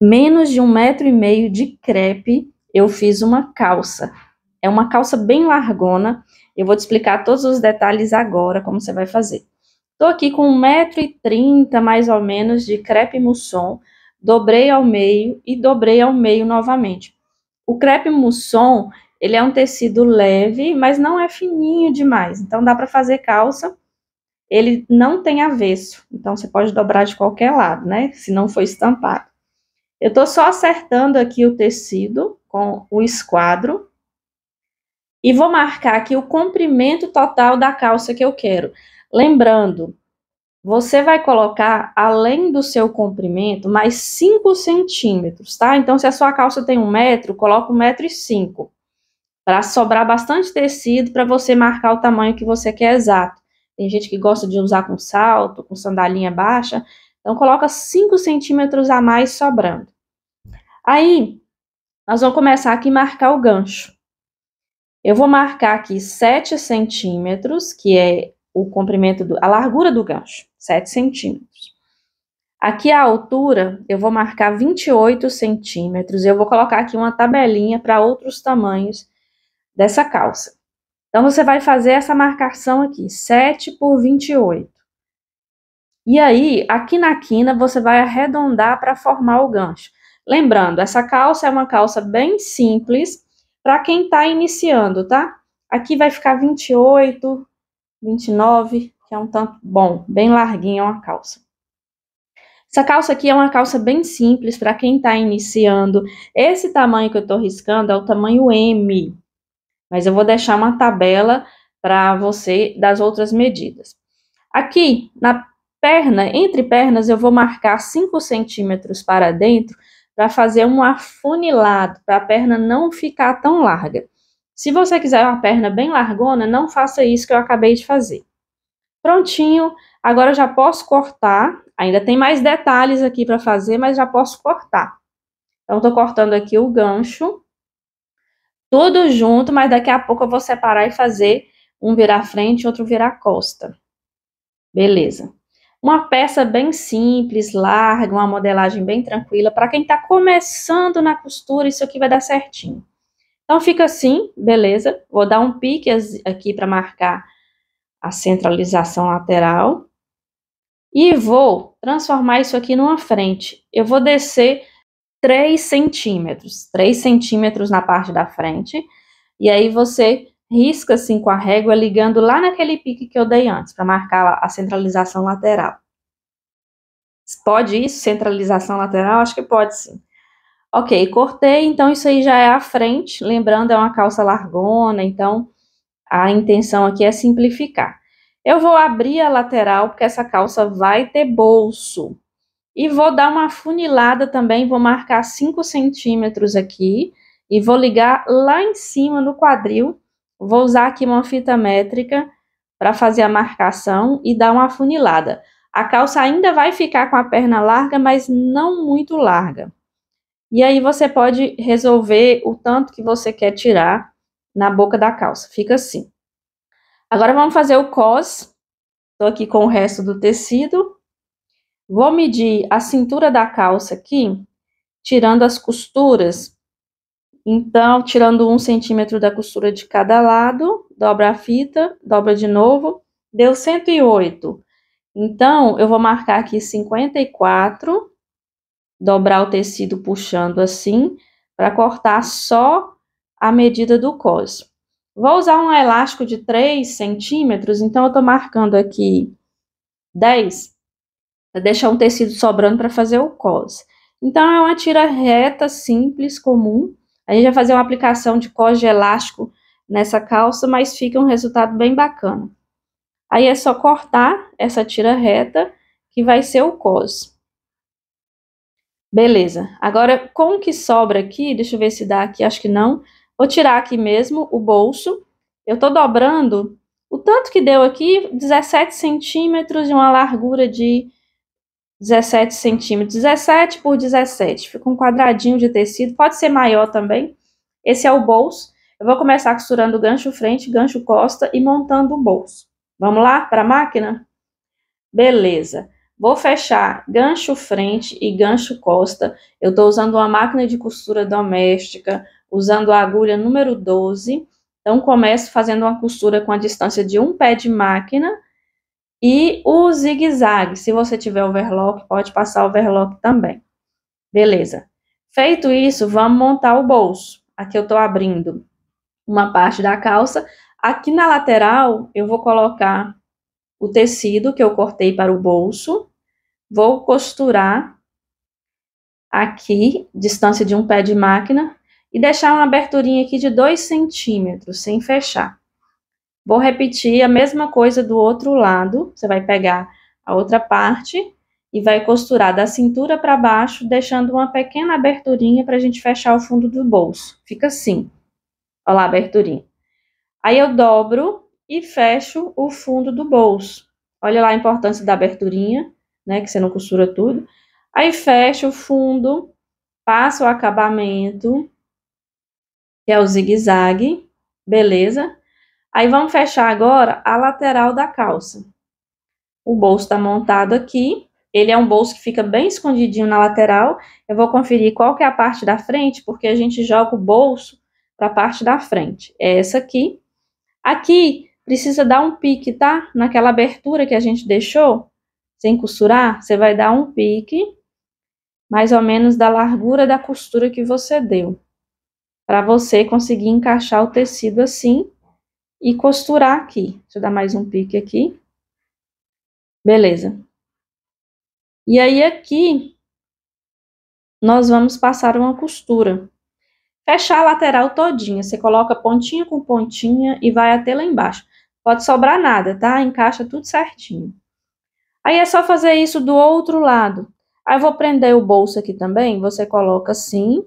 menos de um metro e meio de crepe, eu fiz uma calça. É uma calça bem largona. Eu vou te explicar todos os detalhes agora, como você vai fazer. Tô aqui com um metro e trinta, mais ou menos de crepe mousson. Dobrei ao meio e dobrei ao meio novamente. O crepe mousson, ele é um tecido leve, mas não é fininho demais. Então dá para fazer calça. Ele não tem avesso, então você pode dobrar de qualquer lado, né? Se não for estampado. Eu estou só acertando aqui o tecido com o esquadro. E vou marcar aqui o comprimento total da calça que eu quero. Lembrando, você vai colocar, além do seu comprimento, mais 5 centímetros, tá? Então, se a sua calça tem um metro, coloca um metro e cinco. Para sobrar bastante tecido, para você marcar o tamanho que você quer exato. Tem gente que gosta de usar com salto, com sandalinha baixa. Então, coloca 5 centímetros a mais sobrando. Aí, nós vamos começar aqui a marcar o gancho. Eu vou marcar aqui 7 centímetros, que é o comprimento, do, a largura do gancho, 7 centímetros. Aqui a altura, eu vou marcar 28 centímetros, eu vou colocar aqui uma tabelinha para outros tamanhos dessa calça. Então, você vai fazer essa marcação aqui, 7 por 28. E aí, aqui na quina, você vai arredondar para formar o gancho. Lembrando, essa calça é uma calça bem simples para quem está iniciando, tá? Aqui vai ficar 28, 29, que é um tanto bom, bem larguinha uma calça. Essa calça aqui é uma calça bem simples para quem está iniciando. Esse tamanho que eu estou riscando é o tamanho M, mas eu vou deixar uma tabela para você das outras medidas. Aqui na Perna, entre pernas, eu vou marcar 5 centímetros para dentro para fazer um afunilado, para a perna não ficar tão larga. Se você quiser uma perna bem largona, não faça isso que eu acabei de fazer. Prontinho, agora já posso cortar. Ainda tem mais detalhes aqui para fazer, mas já posso cortar. Então, estou cortando aqui o gancho, tudo junto, mas daqui a pouco eu vou separar e fazer um virar frente e outro virar costa. Beleza. Uma peça bem simples, larga, uma modelagem bem tranquila. Para quem está começando na costura, isso aqui vai dar certinho. Então fica assim, beleza. Vou dar um pique aqui para marcar a centralização lateral. E vou transformar isso aqui numa frente. Eu vou descer 3 centímetros. 3 centímetros na parte da frente. E aí você risca assim com a régua, ligando lá naquele pique que eu dei antes, para marcar a centralização lateral. Pode isso? Centralização lateral? Acho que pode sim. Ok, cortei, então isso aí já é a frente, lembrando, é uma calça largona, então a intenção aqui é simplificar. Eu vou abrir a lateral, porque essa calça vai ter bolso. E vou dar uma funilada também, vou marcar 5 centímetros aqui, e vou ligar lá em cima no quadril, Vou usar aqui uma fita métrica para fazer a marcação e dar uma afunilada. A calça ainda vai ficar com a perna larga, mas não muito larga. E aí você pode resolver o tanto que você quer tirar na boca da calça. Fica assim. Agora vamos fazer o cos. Estou aqui com o resto do tecido. Vou medir a cintura da calça aqui, tirando as costuras então, tirando um centímetro da costura de cada lado, dobra a fita, dobra de novo, deu 108. Então, eu vou marcar aqui 54, dobrar o tecido puxando assim, para cortar só a medida do cos. Vou usar um elástico de 3 centímetros, então eu tô marcando aqui 10, para deixar um tecido sobrando para fazer o cos. Então, é uma tira reta, simples, comum, a gente vai fazer uma aplicação de coge elástico nessa calça, mas fica um resultado bem bacana. Aí é só cortar essa tira reta, que vai ser o cos. Beleza. Agora, com o que sobra aqui, deixa eu ver se dá aqui, acho que não. Vou tirar aqui mesmo o bolso. Eu tô dobrando o tanto que deu aqui, 17 centímetros e uma largura de 17 centímetros, 17 por 17, fica um quadradinho de tecido, pode ser maior também. Esse é o bolso. Eu vou começar costurando gancho frente, gancho costa e montando o bolso. Vamos lá para a máquina? Beleza. Vou fechar gancho frente e gancho costa. Eu estou usando uma máquina de costura doméstica, usando a agulha número 12. Então, começo fazendo uma costura com a distância de um pé de máquina e o zigue-zague, se você tiver overlock, pode passar overlock também. Beleza. Feito isso, vamos montar o bolso. Aqui eu estou abrindo uma parte da calça. Aqui na lateral, eu vou colocar o tecido que eu cortei para o bolso. Vou costurar aqui, distância de um pé de máquina, e deixar uma aberturinha aqui de 2 centímetros, sem fechar. Vou repetir a mesma coisa do outro lado. Você vai pegar a outra parte e vai costurar da cintura para baixo, deixando uma pequena aberturinha para a gente fechar o fundo do bolso. Fica assim. Olha lá a aberturinha. Aí eu dobro e fecho o fundo do bolso. Olha lá a importância da aberturinha, né? Que você não costura tudo. Aí fecho o fundo, passo o acabamento, que é o zigue-zague, beleza? Aí vamos fechar agora a lateral da calça. O bolso está montado aqui. Ele é um bolso que fica bem escondidinho na lateral. Eu vou conferir qual que é a parte da frente, porque a gente joga o bolso para a parte da frente. É essa aqui. Aqui precisa dar um pique, tá? Naquela abertura que a gente deixou, sem costurar, você vai dar um pique, mais ou menos da largura da costura que você deu, para você conseguir encaixar o tecido assim e costurar aqui. Deixa eu dar mais um pique aqui. Beleza. E aí aqui, nós vamos passar uma costura. Fechar a lateral todinha. Você coloca pontinha com pontinha e vai até lá embaixo. Pode sobrar nada, tá? Encaixa tudo certinho. Aí é só fazer isso do outro lado. Aí eu vou prender o bolso aqui também. Você coloca assim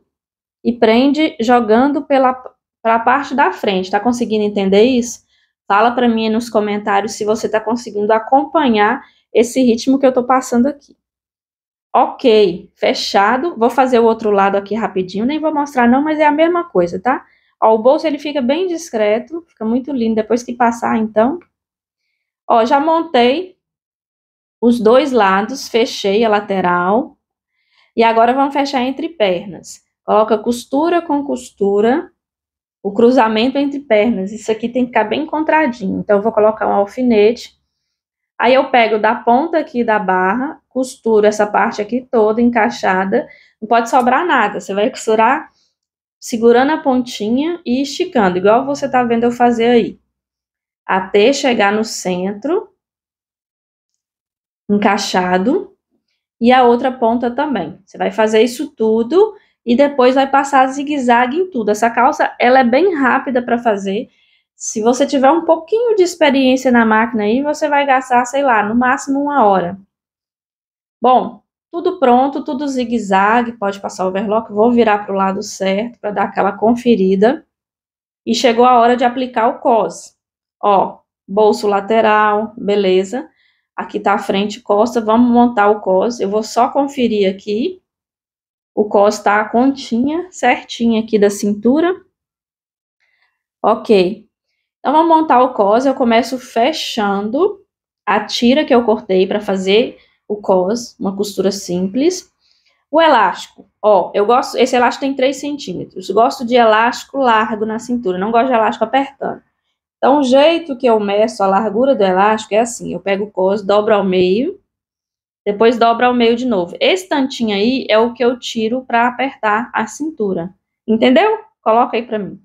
e prende jogando pela, para a parte da frente. Está conseguindo entender isso? Fala para mim nos comentários se você está conseguindo acompanhar esse ritmo que eu estou passando aqui. Ok, fechado. Vou fazer o outro lado aqui rapidinho, nem vou mostrar não, mas é a mesma coisa, tá? Ó, o bolso ele fica bem discreto, fica muito lindo depois que passar, então. Ó, já montei os dois lados, fechei a lateral. E agora vamos fechar entre pernas. Coloca costura com costura, o cruzamento entre pernas. Isso aqui tem que ficar bem encontradinho. Então, eu vou colocar um alfinete. Aí, eu pego da ponta aqui da barra, costuro essa parte aqui toda encaixada. Não pode sobrar nada. Você vai costurar segurando a pontinha e esticando, igual você tá vendo eu fazer aí. Até chegar no centro, encaixado, e a outra ponta também. Você vai fazer isso tudo e depois vai passar zigue-zague em tudo. Essa calça, ela é bem rápida para fazer. Se você tiver um pouquinho de experiência na máquina aí, você vai gastar, sei lá, no máximo uma hora. Bom, tudo pronto, tudo zigue-zague, pode passar o overlock, vou virar para o lado certo para dar aquela conferida. E chegou a hora de aplicar o cos. Ó, bolso lateral, beleza. Aqui tá a frente costa, vamos montar o cos. Eu vou só conferir aqui o cos está a continha certinha aqui da cintura. Ok. Então, vamos montar o cos. Eu começo fechando a tira que eu cortei para fazer o cos, uma costura simples. O elástico, ó, eu gosto, esse elástico tem 3 centímetros. Gosto de elástico largo na cintura, não gosto de elástico apertando. Então, o jeito que eu meço a largura do elástico é assim, eu pego o cos, dobro ao meio, depois dobra ao meio de novo. Esse tantinho aí é o que eu tiro para apertar a cintura. Entendeu? Coloca aí para mim.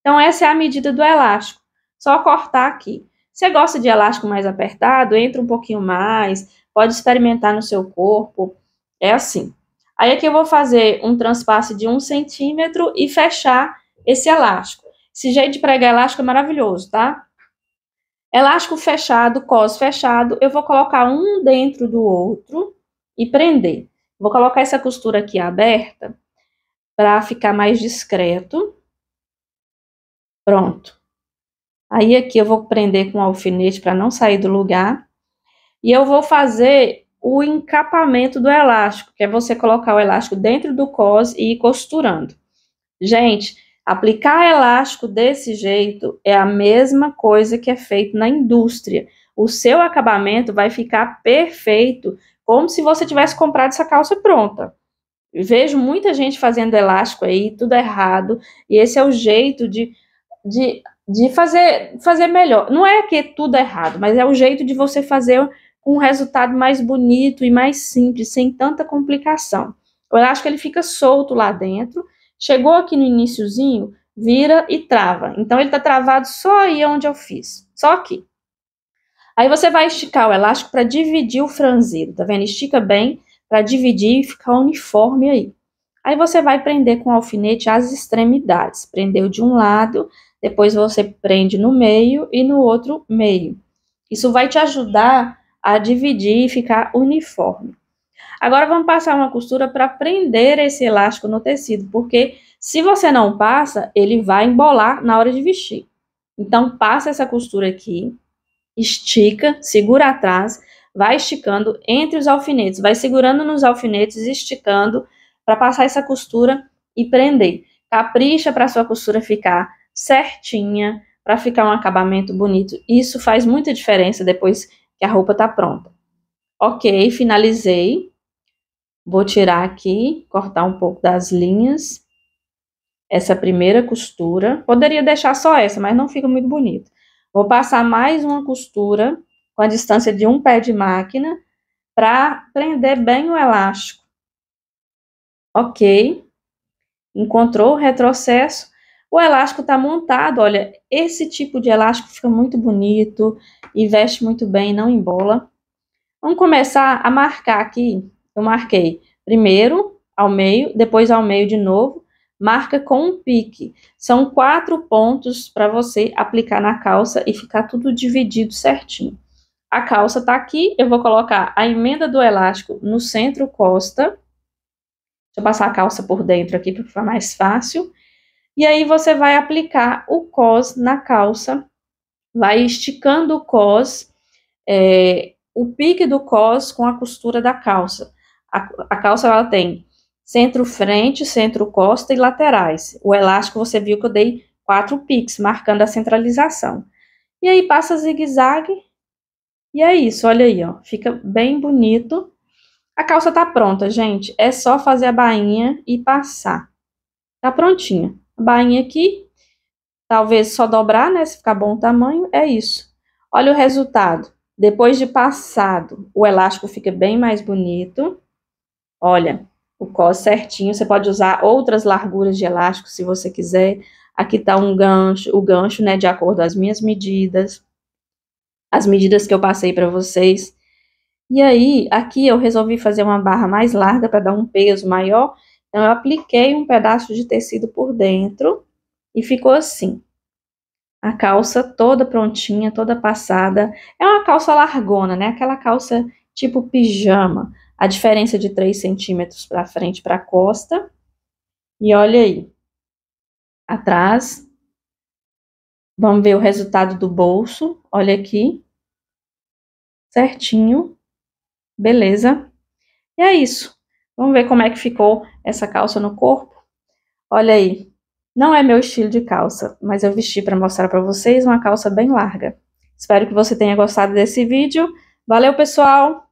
Então, essa é a medida do elástico. Só cortar aqui. Você gosta de elástico mais apertado? Entra um pouquinho mais. Pode experimentar no seu corpo. É assim. Aí aqui eu vou fazer um transpasse de um centímetro e fechar esse elástico. Esse jeito de pregar elástico é maravilhoso, tá? Elástico fechado, cos fechado, eu vou colocar um dentro do outro e prender. Vou colocar essa costura aqui aberta para ficar mais discreto. Pronto. Aí aqui eu vou prender com um alfinete para não sair do lugar. E eu vou fazer o encapamento do elástico, que é você colocar o elástico dentro do cos e ir costurando. Gente, Aplicar elástico desse jeito é a mesma coisa que é feito na indústria. O seu acabamento vai ficar perfeito, como se você tivesse comprado essa calça pronta. vejo muita gente fazendo elástico aí, tudo errado, e esse é o jeito de, de, de fazer, fazer melhor. Não é que é tudo errado, mas é o jeito de você fazer um resultado mais bonito e mais simples, sem tanta complicação. O elástico ele fica solto lá dentro Chegou aqui no iníciozinho, vira e trava. Então, ele está travado só aí onde eu fiz, só aqui. Aí você vai esticar o elástico para dividir o franzido, tá vendo? Estica bem para dividir e ficar uniforme aí. Aí você vai prender com o alfinete as extremidades. Prendeu de um lado, depois você prende no meio e no outro meio. Isso vai te ajudar a dividir e ficar uniforme. Agora vamos passar uma costura para prender esse elástico no tecido, porque se você não passa, ele vai embolar na hora de vestir. Então passa essa costura aqui, estica, segura atrás, vai esticando entre os alfinetes, vai segurando nos alfinetes, esticando para passar essa costura e prender. Capricha para sua costura ficar certinha, para ficar um acabamento bonito. Isso faz muita diferença depois que a roupa está pronta. Ok, finalizei. Vou tirar aqui, cortar um pouco das linhas. Essa primeira costura. Poderia deixar só essa, mas não fica muito bonito. Vou passar mais uma costura com a distância de um pé de máquina para prender bem o elástico. Ok. Encontrou o retrocesso. O elástico está montado, olha, esse tipo de elástico fica muito bonito e veste muito bem, não embola. Vamos começar a marcar aqui. Eu marquei primeiro ao meio, depois ao meio de novo. Marca com um pique. São quatro pontos para você aplicar na calça e ficar tudo dividido certinho. A calça está aqui, eu vou colocar a emenda do elástico no centro costa. Deixa eu passar a calça por dentro aqui para ficar mais fácil. E aí você vai aplicar o cos na calça, vai esticando o cos é, o pique do cos com a costura da calça. A, a calça ela tem centro-frente, centro-costa e laterais. O elástico você viu que eu dei quatro piques, marcando a centralização. E aí passa zigue-zague e é isso, olha aí, ó, fica bem bonito. A calça tá pronta, gente, é só fazer a bainha e passar. Tá prontinha. A bainha aqui, talvez só dobrar, né, se ficar bom o tamanho, é isso. Olha o resultado. Depois de passado, o elástico fica bem mais bonito. Olha, o cos certinho. Você pode usar outras larguras de elástico se você quiser. Aqui tá um gancho, o gancho, né, de acordo às minhas medidas. As medidas que eu passei para vocês. E aí, aqui eu resolvi fazer uma barra mais larga para dar um peso maior. Então, eu apliquei um pedaço de tecido por dentro e ficou assim a calça toda prontinha, toda passada. É uma calça largona, né? Aquela calça tipo pijama. A diferença de 3 centímetros para frente para a costa. E olha aí. Atrás. Vamos ver o resultado do bolso. Olha aqui. Certinho. Beleza. E é isso. Vamos ver como é que ficou essa calça no corpo. Olha aí, não é meu estilo de calça, mas eu vesti para mostrar para vocês uma calça bem larga. Espero que você tenha gostado desse vídeo. Valeu, pessoal!